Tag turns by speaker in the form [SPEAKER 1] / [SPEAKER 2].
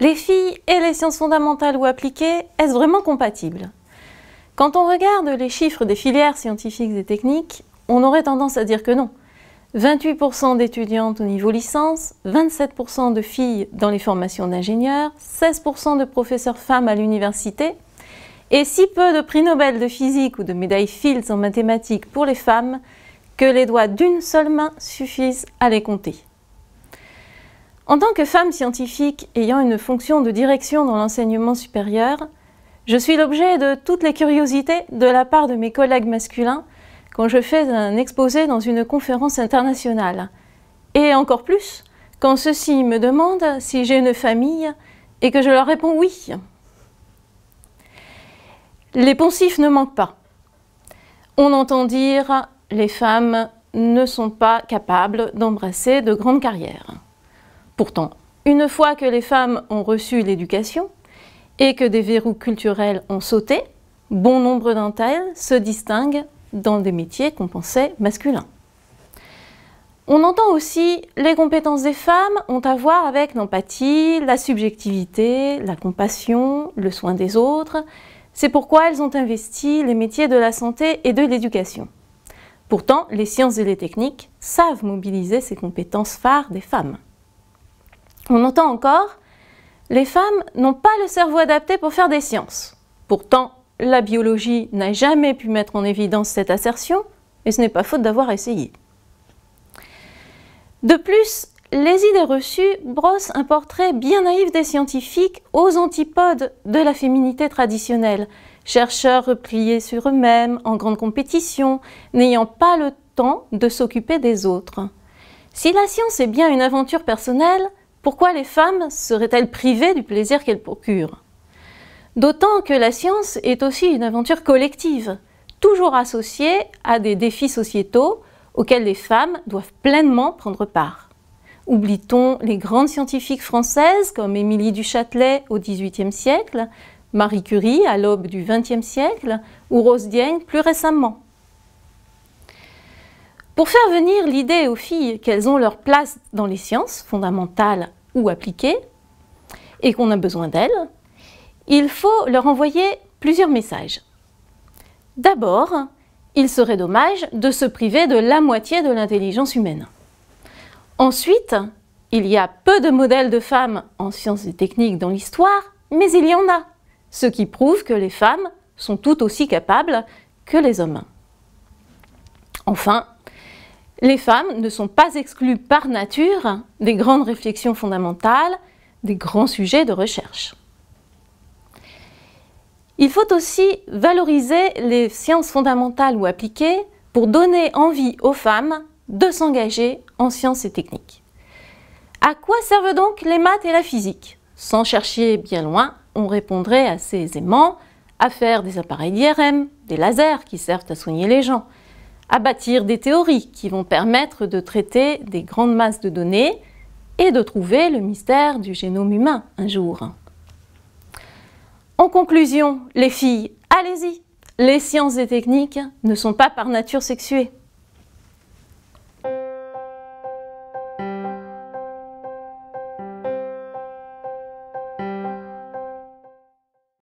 [SPEAKER 1] Les filles et les sciences fondamentales ou appliquées, est-ce vraiment compatible Quand on regarde les chiffres des filières scientifiques et techniques, on aurait tendance à dire que non. 28% d'étudiantes au niveau licence, 27% de filles dans les formations d'ingénieurs, 16% de professeurs femmes à l'université, et si peu de prix Nobel de physique ou de médailles Fields en mathématiques pour les femmes que les doigts d'une seule main suffisent à les compter. En tant que femme scientifique ayant une fonction de direction dans l'enseignement supérieur, je suis l'objet de toutes les curiosités de la part de mes collègues masculins quand je fais un exposé dans une conférence internationale. Et encore plus quand ceux-ci me demandent si j'ai une famille et que je leur réponds oui. Les poncifs ne manquent pas. On entend dire les femmes ne sont pas capables d'embrasser de grandes carrières. Pourtant, une fois que les femmes ont reçu l'éducation et que des verrous culturels ont sauté, bon nombre d'entre elles se distinguent dans des métiers qu'on pensait masculins. On entend aussi les compétences des femmes ont à voir avec l'empathie, la subjectivité, la compassion, le soin des autres. C'est pourquoi elles ont investi les métiers de la santé et de l'éducation. Pourtant, les sciences et les techniques savent mobiliser ces compétences phares des femmes. On entend encore les femmes n'ont pas le cerveau adapté pour faire des sciences. Pourtant, la biologie n'a jamais pu mettre en évidence cette assertion, et ce n'est pas faute d'avoir essayé. De plus, les idées reçues brossent un portrait bien naïf des scientifiques aux antipodes de la féminité traditionnelle, chercheurs repliés sur eux-mêmes, en grande compétition, n'ayant pas le temps de s'occuper des autres. Si la science est bien une aventure personnelle, pourquoi les femmes seraient-elles privées du plaisir qu'elles procurent D'autant que la science est aussi une aventure collective, toujours associée à des défis sociétaux auxquels les femmes doivent pleinement prendre part. Oublie-t-on les grandes scientifiques françaises comme Émilie du Châtelet au XVIIIe siècle, Marie Curie à l'aube du XXe siècle ou Rose Dieng plus récemment pour faire venir l'idée aux filles qu'elles ont leur place dans les sciences fondamentales ou appliquées et qu'on a besoin d'elles, il faut leur envoyer plusieurs messages. D'abord, il serait dommage de se priver de la moitié de l'intelligence humaine. Ensuite, il y a peu de modèles de femmes en sciences et techniques dans l'histoire, mais il y en a, ce qui prouve que les femmes sont tout aussi capables que les hommes. Enfin, les femmes ne sont pas exclues par nature des grandes réflexions fondamentales, des grands sujets de recherche. Il faut aussi valoriser les sciences fondamentales ou appliquées pour donner envie aux femmes de s'engager en sciences et techniques. À quoi servent donc les maths et la physique Sans chercher bien loin, on répondrait assez aisément à faire des appareils d'IRM, des lasers qui servent à soigner les gens, à bâtir des théories qui vont permettre de traiter des grandes masses de données et de trouver le mystère du génome humain un jour. En conclusion, les filles, allez-y Les sciences et techniques ne sont pas par nature sexuées.